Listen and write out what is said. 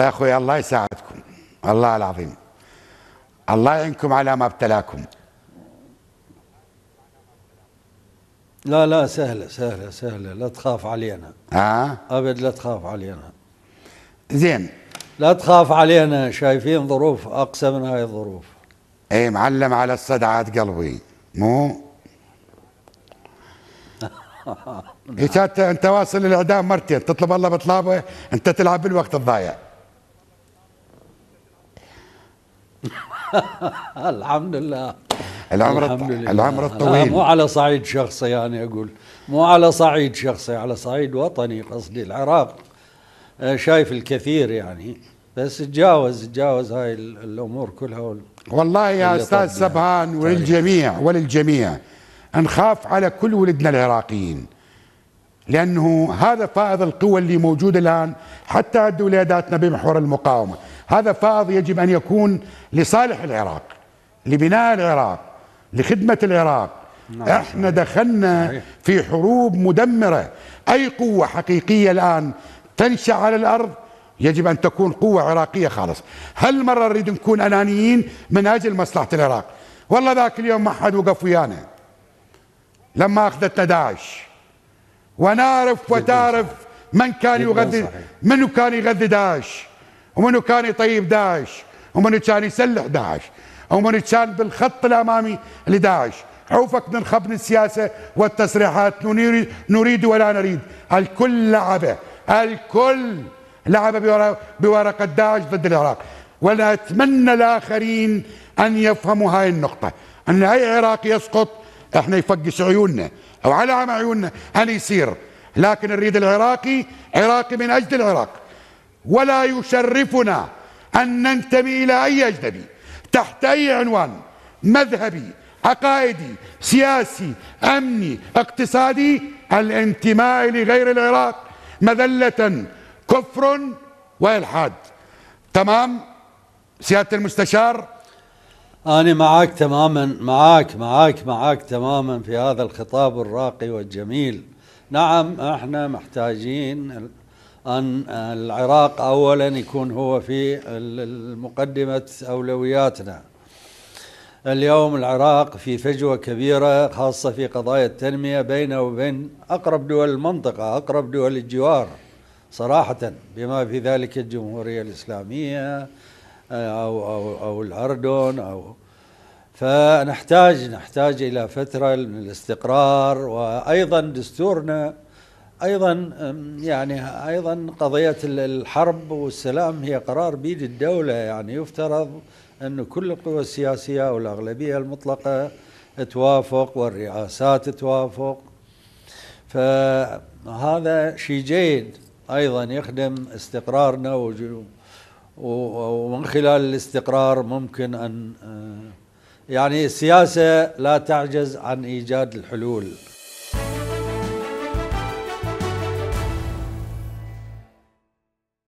يا اخوي الله يساعدكم الله العظيم الله يعينكم على ما ابتلاكم لا لا سهلة سهلة سهلة لا تخاف علينا آه؟ أبد لا تخاف علينا زين لا تخاف علينا شايفين ظروف أقسى من هاي الظروف اي معلم على الصدعات قلبي مو انت واصل الاعدام مرتين تطلب الله بطلابه انت تلعب بالوقت الضايع الحمد لله العمر الحمد لله. العمر الطويل مو على صعيد شخصي يعني اقول مو على صعيد شخصي على صعيد وطني قصدي العراق آه، شايف الكثير يعني بس تجاوز تجاوز هاي الامور كلها وال... والله يا استاذ سبهان طيب. وللجميع وللجميع نخاف على كل ولدنا العراقيين لانه هذا فائض القوى اللي موجود الان حتى عند ولاداتنا بمحور المقاومه هذا فائض يجب أن يكون لصالح العراق لبناء العراق لخدمة العراق نعم. احنا دخلنا في حروب مدمرة أي قوة حقيقية الآن تنشأ على الأرض يجب أن تكون قوة عراقية خالص هل مرة نريد نكون أنانيين من أجل مصلحة العراق والله ذاك اليوم ما حد وقف ويانا لما أخذتنا داعش ونعرف وتعرف من كان يغذي من كان يغذي داعش ومنو كان يطيب داعش ومنو كان يسلح داعش ومنو كان بالخط الأمامي لداعش عوفك من خبن السياسة والتصريحات نريد ولا نريد الكل لعبه الكل لعب بورقة داعش ضد العراق ولا أتمنى الآخرين أن يفهموا هاي النقطة أن أي عراقي يسقط احنا يفقش عيوننا أو على عيوننا أن يصير لكن نريد العراقي عراقي من أجل العراق ولا يشرفنا أن ننتمي إلى أي أجنبي تحت أي عنوان مذهبي عقائدي سياسي أمني اقتصادي الانتماء لغير العراق مذلة كفر وإلحاد تمام سيادة المستشار أنا معك تماما معك معك معك تماما في هذا الخطاب الراقي والجميل نعم احنا محتاجين أن العراق أولا يكون هو في مقدمة أولوياتنا اليوم العراق في فجوة كبيرة خاصة في قضايا التنمية بينه وبين أقرب دول المنطقة أقرب دول الجوار صراحة بما في ذلك الجمهورية الإسلامية أو أو أو الأردن أو فنحتاج نحتاج إلى فترة من الاستقرار وأيضا دستورنا ايضا يعني ايضا قضيه الحرب والسلام هي قرار بيد الدوله يعني يفترض أن كل القوى السياسيه او الاغلبيه المطلقه توافق والرئاسات توافق فهذا شيء جيد ايضا يخدم استقرارنا ومن خلال الاستقرار ممكن ان أه، يعني السياسه لا تعجز عن ايجاد الحلول